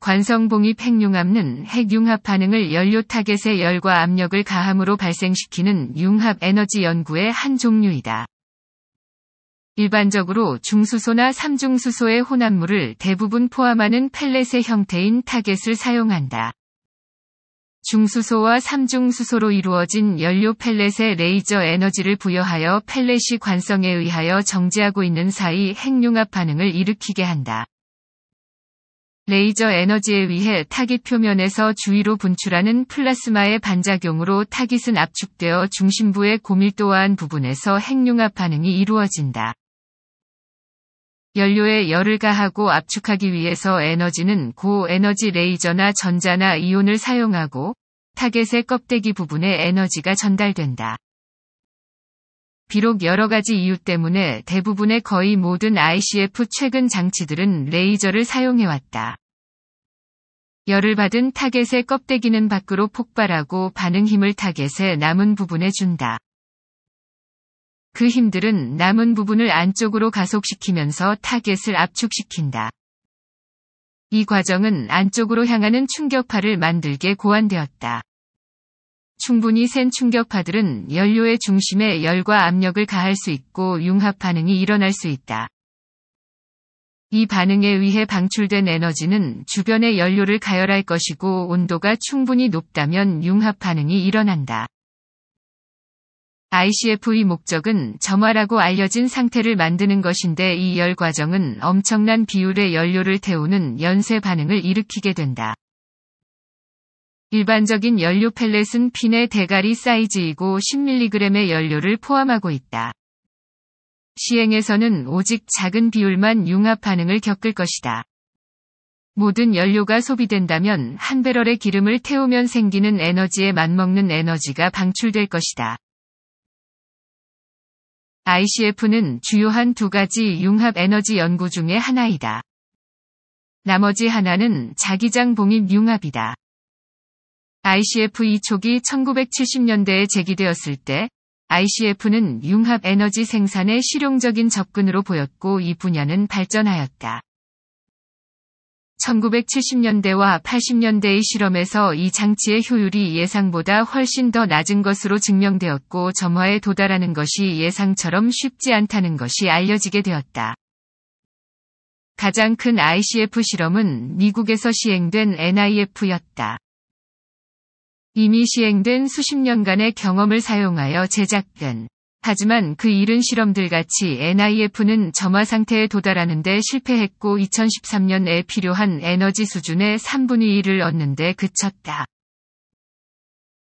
관성봉이핵융합는 핵융합 반응을 연료 타겟의 열과 압력을 가함으로 발생시키는 융합 에너지 연구의 한 종류이다. 일반적으로 중수소나 삼중수소의 혼합물을 대부분 포함하는 펠렛의 형태인 타겟을 사용한다. 중수소와 삼중수소로 이루어진 연료 펠렛에 레이저 에너지를 부여하여 펠렛이 관성에 의하여 정지하고 있는 사이 핵융합 반응을 일으키게 한다. 레이저 에너지에 의해 타깃 표면에서 주위로 분출하는 플라스마의 반작용으로 타깃은 압축되어 중심부의 고밀도한 부분에서 핵융합 반응이 이루어진다. 연료에 열을 가하고 압축하기 위해서 에너지는 고에너지 레이저나 전자나 이온을 사용하고 타겟의 껍데기 부분에 에너지가 전달된다. 비록 여러 가지 이유 때문에 대부분의 거의 모든 ICF 최근 장치들은 레이저를 사용해왔다. 열을 받은 타겟의 껍데기는 밖으로 폭발하고 반응 힘을 타겟의 남은 부분에 준다. 그 힘들은 남은 부분을 안쪽으로 가속시키면서 타겟을 압축시킨다. 이 과정은 안쪽으로 향하는 충격파를 만들게 고안되었다. 충분히 센 충격파들은 연료의 중심에 열과 압력을 가할 수 있고 융합 반응이 일어날 수 있다. 이 반응에 의해 방출된 에너지는 주변의 연료를 가열할 것이고 온도가 충분히 높다면 융합 반응이 일어난다. ICF의 목적은 점화라고 알려진 상태를 만드는 것인데 이 열 과정은 엄청난 비율의 연료를 태우는 연쇄 반응을 일으키게 된다. 일반적인 연료 펠렛은 핀의 대가리 사이즈이고 10mg의 연료를 포함하고 있다. 시행에서는 오직 작은 비율만 융합 반응을 겪을 것이다. 모든 연료가 소비된다면 한 배럴의 기름을 태우면 생기는 에너지에 맞먹는 에너지가 방출될 것이다. ICF는 주요한 두 가지 융합 에너지 연구 중의 하나이다. 나머지 하나는 자기장 봉인 융합이다. ICF 2촉이 1970년대에 제기되었을 때 ICF는 융합 에너지 생산의 실용적인 접근으로 보였고 이 분야는 발전하였다. 1970년대와 80년대의 실험에서 이 장치의 효율이 예상보다 훨씬 더 낮은 것으로 증명되었고 점화에 도달하는 것이 예상처럼 쉽지 않다는 것이 알려지게 되었다. 가장 큰 ICF 실험은 미국에서 시행된 NIF였다. 이미 시행된 수십 년간의 경험을 사용하여 제작된 하지만 그 이른 실험들 같이 NIF는 점화 상태에 도달하는 데 실패했고 2013년에 필요한 에너지 수준의 3분의 1을 얻는 데 그쳤다.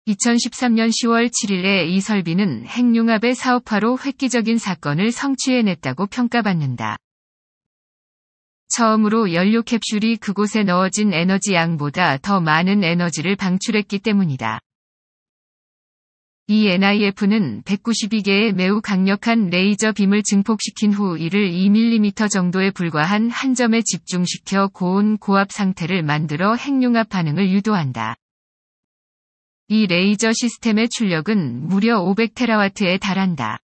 2013년 10월 7일에 이설비는 핵융합의 사업화로 획기적인 사건을 성취해냈다고 평가받는다. 처음으로 연료 캡슐이 그곳에 넣어진 에너지 양보다 더 많은 에너지를 방출했기 때문이다. 이 NIF는 192개의 매우 강력한 레이저 빔을 증폭시킨 후 이를 2mm 정도에 불과한 한 점에 집중시켜 고온 고압 상태를 만들어 핵융합 반응을 유도한다. 이 레이저 시스템의 출력은 무려 500테라와트에 달한다.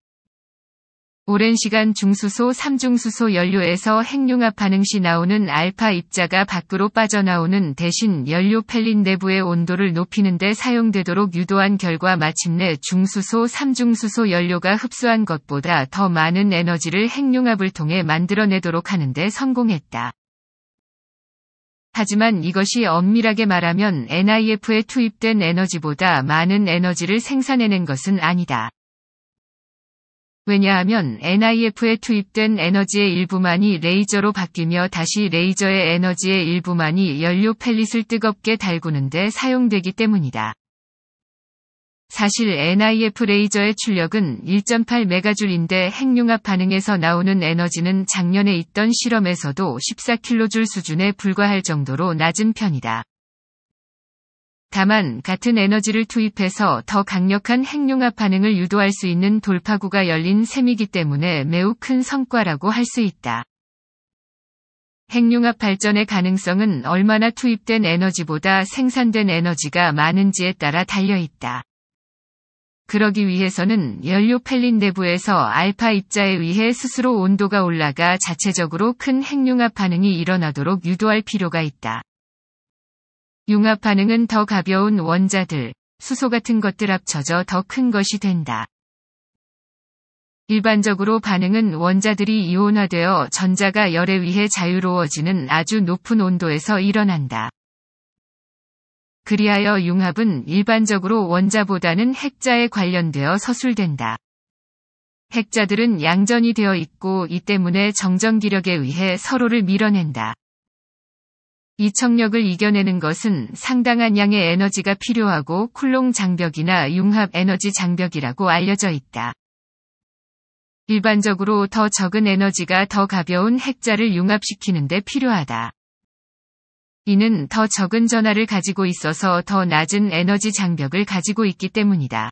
오랜 시간 중수소 3중수소 연료에서 핵융합 반응 시 나오는 알파 입자가 밖으로 빠져나오는 대신 연료 펠린 내부의 온도를 높이는 데 사용되도록 유도한 결과 마침내 중수소 3중수소 연료가 흡수한 것보다 더 많은 에너지를 핵융합을 통해 만들어내도록 하는데 성공했다. 하지만 이것이 엄밀하게 말하면 NIF에 투입된 에너지보다 많은 에너지를 생산해낸 것은 아니다. 왜냐하면 NIF에 투입된 에너지의 일부만이 레이저로 바뀌며 다시 레이저의 에너지의 일부만이 연료 펠릿을 뜨겁게 달구는데 사용되기 때문이다. 사실 NIF 레이저의 출력은 1.8메가줄인데 핵융합 반응에서 나오는 에너지는 작년에 있던 실험에서도 14킬로줄 수준에 불과할 정도로 낮은 편이다. 다만 같은 에너지를 투입해서 더 강력한 핵융합 반응을 유도할 수 있는 돌파구가 열린 셈이기 때문에 매우 큰 성과라고 할 수 있다. 핵융합 발전의 가능성은 얼마나 투입된 에너지보다 생산된 에너지가 많은지에 따라 달려있다. 그러기 위해서는 연료 펠린 내부에서 알파 입자에 의해 스스로 온도가 올라가 자체적으로 큰 핵융합 반응이 일어나도록 유도할 필요가 있다. 융합 반응은 더 가벼운 원자들, 수소 같은 것들 합쳐져 더 큰 것이 된다. 일반적으로 반응은 원자들이 이온화되어 전자가 열에 의해 자유로워지는 아주 높은 온도에서 일어난다. 그리하여 융합은 일반적으로 원자보다는 핵자에 관련되어 서술된다. 핵자들은 양전이 되어 있고 이 때문에 정전기력에 의해 서로를 밀어낸다. 이청력을 이겨내는 것은 상당한 양의 에너지가 필요하고 쿨롱 장벽이나 융합 에너지 장벽이라고 알려져 있다. 일반적으로 더 적은 에너지가 더 가벼운 핵자를 융합시키는데 필요하다. 이는 더 적은 전하를 가지고 있어서 더 낮은 에너지 장벽을 가지고 있기 때문이다.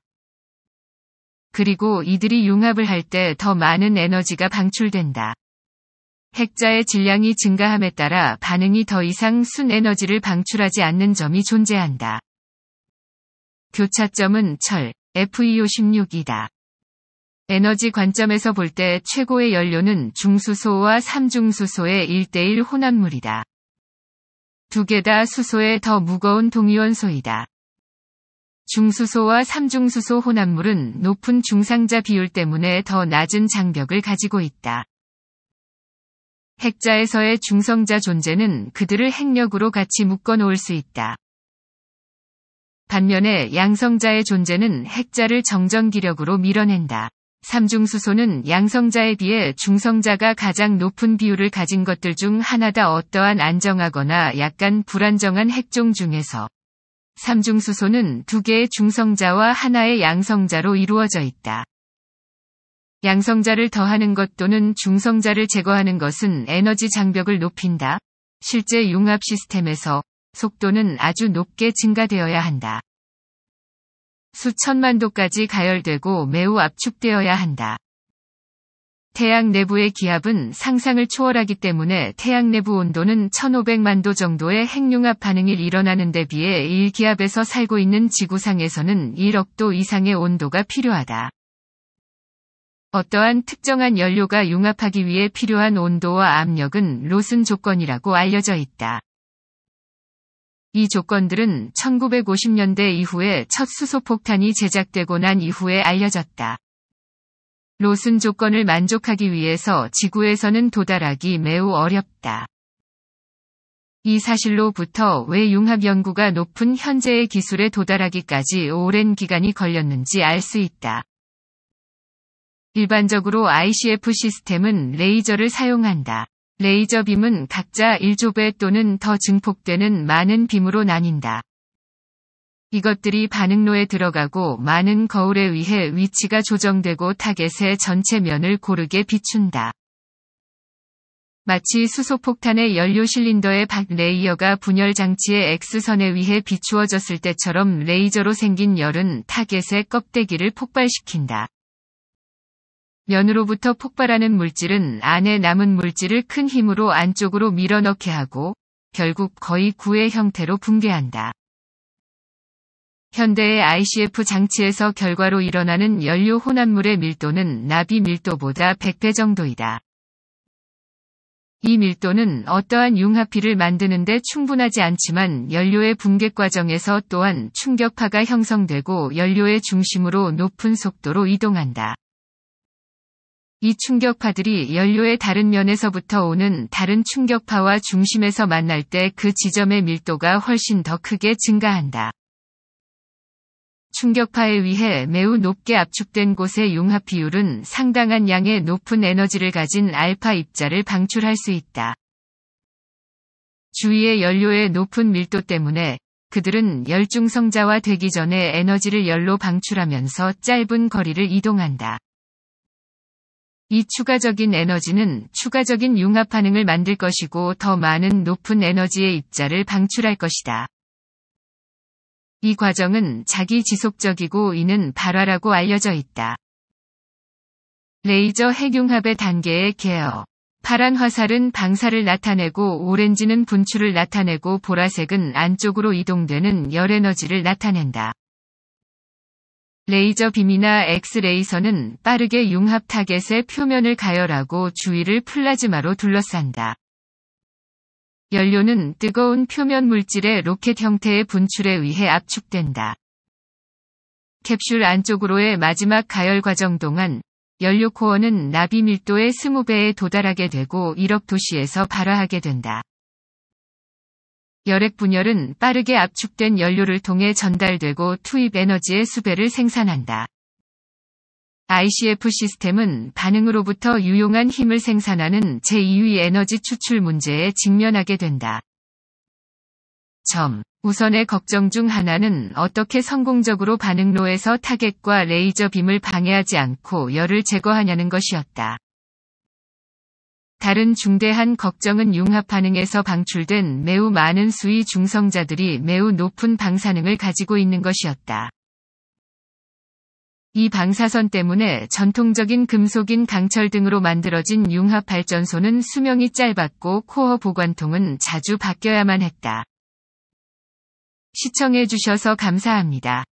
그리고 이들이 융합을 할 때 더 많은 에너지가 방출된다. 핵자의 질량이 증가함에 따라 반응이 더 이상 순 에너지를 방출하지 않는 점이 존재한다. 교차점은 철, FeO16이다. 에너지 관점에서 볼 때 최고의 연료는 중수소와 삼중수소의 1대1 혼합물이다. 두 개 다 수소의 더 무거운 동위원소이다. 중수소와 삼중수소 혼합물은 높은 중상자 비율 때문에 더 낮은 장벽을 가지고 있다. 핵자에서의 중성자 존재는 그들을 핵력으로 같이 묶어 놓을 수 있다. 반면에 양성자의 존재는 핵자를 정전기력으로 밀어낸다. 삼중수소는 양성자에 비해 중성자가 가장 높은 비율을 가진 것들 중 하나다 어떠한 안정하거나 약간 불안정한 핵종 중에서 삼중수소는 두 개의 중성자와 하나의 양성자로 이루어져 있다. 양성자를 더하는 것 또는 중성자를 제거하는 것은 에너지 장벽을 높인다. 실제 융합 시스템에서 속도는 아주 높게 증가되어야 한다. 수천만 도까지 가열되고 매우 압축되어야 한다. 태양 내부의 기압은 상상을 초월하기 때문에 태양 내부 온도는 1500만 도 정도의 핵융합 반응이 일어나는 데 비해 1기압에서 살고 있는 지구상에서는 1억 도 이상의 온도가 필요하다. 어떠한 특정한 연료가 융합하기 위해 필요한 온도와 압력은 로슨 조건이라고 알려져 있다. 이 조건들은 1950년대 이후에 첫 수소폭탄이 제작되고 난 이후에 알려졌다. 로슨 조건을 만족하기 위해서 지구에서는 도달하기 매우 어렵다. 이 사실로부터 왜 융합 연구가 높은 현재의 기술에 도달하기까지 오랜 기간이 걸렸는지 알 수 있다. 일반적으로 ICF 시스템은 레이저를 사용한다. 레이저 빔은 각자 1조배 또는 더 증폭되는 많은 빔으로 나뉜다. 이것들이 반응로에 들어가고 많은 거울에 의해 위치가 조정되고 타겟의 전체 면을 고르게 비춘다. 마치 수소폭탄의 연료 실린더의 박 레이어가 분열 장치의 X선에 의해 비추어졌을 때처럼 레이저로 생긴 열은 타겟의 껍데기를 폭발시킨다. 면으로부터 폭발하는 물질은 안에 남은 물질을 큰 힘으로 안쪽으로 밀어넣게 하고 결국 거의 구의 형태로 붕괴한다. 현대의 ICF 장치에서 결과로 일어나는 연료 혼합물의 밀도는 나비 밀도보다 100배 정도이다. 이 밀도는 어떠한 융합피를 만드는데 충분하지 않지만 연료의 붕괴 과정에서 또한 충격파가 형성되고 연료의 중심으로 높은 속도로 이동한다. 이 충격파들이 연료의 다른 면에서부터 오는 다른 충격파와 중심에서 만날 때 그 지점의 밀도가 훨씬 더 크게 증가한다. 충격파에 의해 매우 높게 압축된 곳의 융합 비율은 상당한 양의 높은 에너지를 가진 알파 입자를 방출할 수 있다. 주위의 연료의 높은 밀도 때문에 그들은 열중성자와 되기 전에 에너지를 열로 방출하면서 짧은 거리를 이동한다. 이 추가적인 에너지는 추가적인 융합 반응을 만들 것이고 더 많은 높은 에너지의 입자를 방출할 것이다. 이 과정은 자기 지속적이고 이는 발화라고 알려져 있다. 레이저 핵융합의 단계의 계어. 파란 화살은 방사를 나타내고 오렌지는 분출을 나타내고 보라색은 안쪽으로 이동되는 열 에너지를 나타낸다. 레이저 빔이나 엑스레이선은 빠르게 융합 타겟의 표면을 가열하고 주위를 플라즈마로 둘러싼다. 연료는 뜨거운 표면 물질의 로켓 형태의 분출에 의해 압축된다. 캡슐 안쪽으로의 마지막 가열 과정 동안 연료 코어는 나비 밀도의 20배에 도달하게 되고 1억 도시에서 발화하게 된다. 열핵 분열은 빠르게 압축된 연료를 통해 전달되고 투입 에너지의 수배를 생산한다. ICF 시스템은 반응으로부터 유용한 힘을 생산하는 제2위 에너지 추출 문제에 직면하게 된다. 점. 우선의 걱정 중 하나는 어떻게 성공적으로 반응로에서 타겟과 레이저 빔을 방해하지 않고 열을 제거하냐는 것이었다. 다른 중대한 걱정은 융합 반응에서 방출된 매우 많은 수위 중성자들이 매우 높은 방사능을 가지고 있는 것이었다. 이 방사선 때문에 전통적인 금속인 강철 등으로 만들어진 융합 발전소는 수명이 짧았고 코어 보관통은 자주 바뀌어야만 했다. 시청해주셔서 감사합니다.